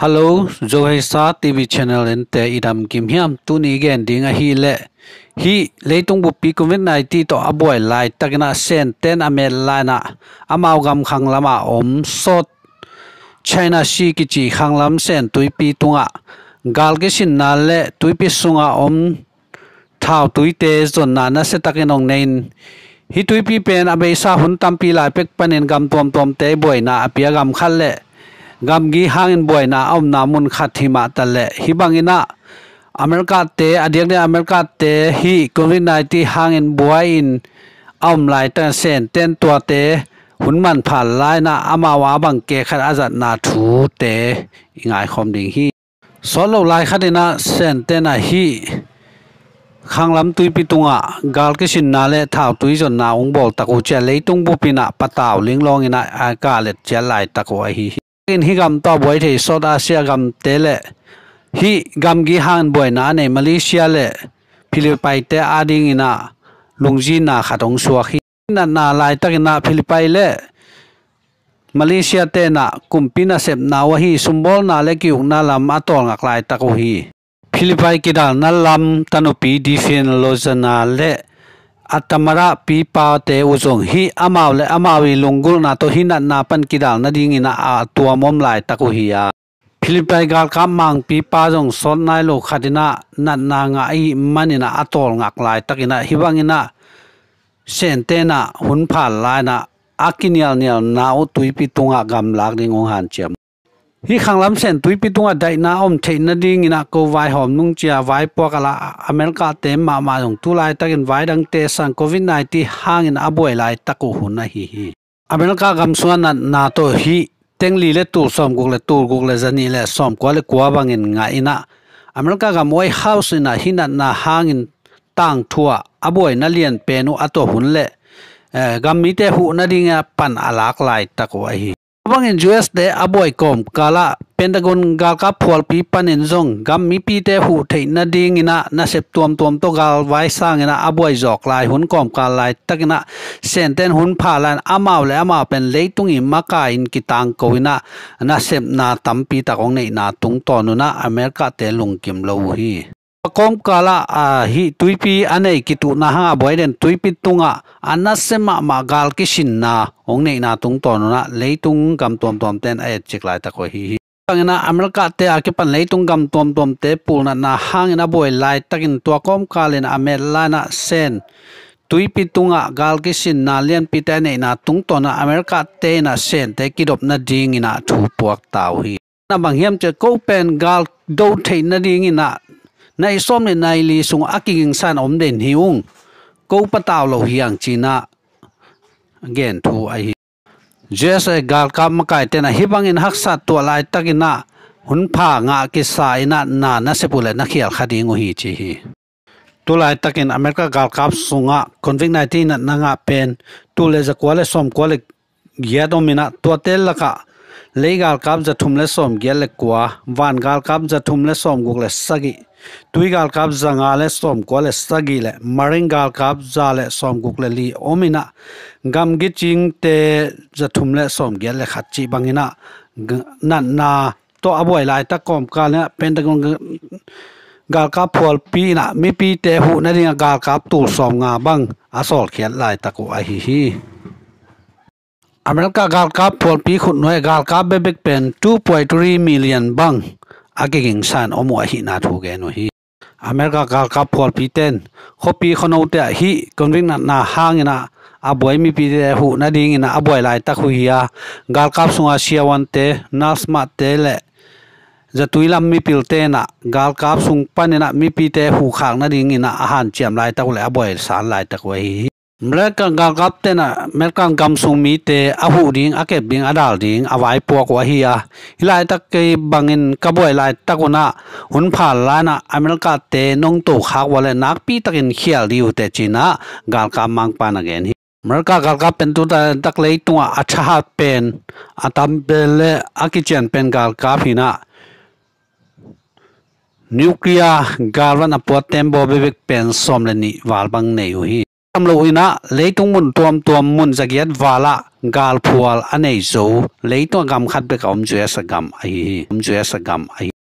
Hello, Zoe Sa TV channel en te idam kim hiam tu ni gen ding a hi le. Hi le tung bu pi covid 19 to aboy lai takna sen ten ame lai na amao gam khang lama om sot China si ki chi khang lam sen tui pi tunga gal ge sin na le tui pi sunga om thao tui te zon na na se takin e ong nein hi tui pi pen abe sa hun tam pi lai pek panen gam tom tom te boy na apia gam khal le gam gi hangin boy na om na mun kha hi ta le hi bangina america te adiang ne america te hi covid 19 hangin boy in om lai ta sen ten tua te hun man phan lai na ama wa bang ke khat azat na thu te ingai khom ding hi solo lai khat ina sen te na hi khang lam tui pi tunga gal ke sin na le thao tui jon na ong bol taku che le tung bu pi na pataw ling long ina a ka le che lai taku a hi เป็นฮิกัมตอบไว้ที่โซดาเซียกัมเตละฮิกัมกีฮานบวยนาในมาเลเซียและฟิลิปไปเตอาดิงนาลุงจีนาขาตงสัวขีนันาลายตักนาฟิลิปไปเลมาเลเซียเตนุมปินาเซบนาวฮีซุมบอลนาลกินาลมอตองกลายตักโอฮีฟิลิปกิดานาลมตานุปีดีเน atamara pi pa te uzong hi amaw le amawi lungul na to hina na pan kidal na ding ina a tua mom lai taku hi a philipai gal ka mang pi jong son nai lo khadina na na nga i manina atol ngak lai takina hiwangina sentena hun phal lai na akinial nial na o tuipi tunga gam lak ringong han chem hi khanglam sen tuipi tunga daina om theina ding ina ko vai hom nung chia vai po kala america te ma ma jong tu lai takin vai dang te sang covid 19 hang hangin aboi e lai taku huna hi hi america gam suan na nato hi tengli le tu som guk le tu guk le zani le som ko le kwa bangin nga ina america gam oi house ina hina na hangin tang thua aboi e na lien penu ato hun le eh, gam mi te hu na ding pan alak lai takwa hi บังอินยูเอสเดออบวยกอมกาลาเพนดากอนกาลกับพัวปีปันอินซงกัมมีปีเตหูเทนัดิงินะนาเซพตัวมตัวมตัวกาลไว้สร้างนะอบวยจอกลายหุ่นกอมกาลายตักนะเซนเตนหุ่นพาลันอามาวและอามาเป็นเลยตุงอิมากาอินกิตังกวินะนาเสปนาตัมปีตะกองในนาตุงตอนุนะอเมริกาเตลุงกิมโลฮี kom kala a hi tuipi anei ki tu na ha boiden tuipi tunga anasema ma gal ki shin na ong nei na tung ton na leitung gam tom tom ten a chik lai ta ko hi hi angena Amerika te a ki pan leitung gam tom tom te pul na na hang na boy lai takin tua kom kalin a me la na sen tuipi tunga gal ki shin na lian pi ta nei na tung ton na Amerika te na sen te ki dop na ding ina thu puak tau hi na bang hiam che ko pen gal do thein na ding ina นส้มในนลีสุงอักิงสันอมเด่นหิวงกูปะตาวโลหิยังจีนาเกนทูไอฮิเจสไอกาลกามกายเตนะฮิบังอินฮักสัตตัวลายตักินาหุนผ้างากิสัยนาหนานาเซปุเลนักเขียลคดีงูหิจีฮีตัวลายตักินอเมริกากาลกับสุงะคอนฟิกไนทีนนั่งอาเป็นตัวเลจะกวาเลส้มกวาเลเยดอมินะตัวเตลละกาเลกาลกัมจะทุมและสอมเกียและกว่าวานกาลกัมจะทุมและสอมกุกและสกิตุยกาลกัมจะงาและสอมกว่าและสกิและมาริงกาลกัมจะและสอมกุกและลีโอมินะกัมกิจิงเตจะทุมและสอมเกียและขัดจีบังินะนันนาตัวอบวยลายตะกอมกาลเนี่ยเป็นตะก America gal cap pol pi khut noi gal cap be big pen 2.3 million bang agiging san omwa hi na thu ge no hi America gal cap pol pi ten khopi khono te hi conving na na hang na aboi mi pi de hu na ding na aboi lai ta khu hiya gal cap sunga siawan te nasma te le zatuilam mi pil te na gal cap sung pan na mi pi te hu khang na ding na ahan chiam lai ta le aboi san lai ta ko hi เมื่อกังกับเตนะเมื่อกังกำสุมีเตอหูดิงอาเก็บดิงอาดาลดิงอาไว้ปวกวะเฮียลายตะเกยบังอินกบวยลายตะกุนะหุนผ่านลายนะอเมริกาเตนงตูขากวเลยนักปีตะกินเขียลดิวเตจีนะกัลกามังปานเกนเมื่อกังกับเป็นตัวตะตะเลยตัวอาชาเป็นอาตัมเบลเลอากิเจนเป็นกัลกาพินะนิวเคลียร์กัลวันอปวเต็มบอบเบิกเป็นสมเลนีวาลบังเนยุฮี kam lo ina leitung mun tuam tuam mun zagiat wala gal phual anei zo leitung gam khat be ka om juya sa gam ai om juya sa gam ai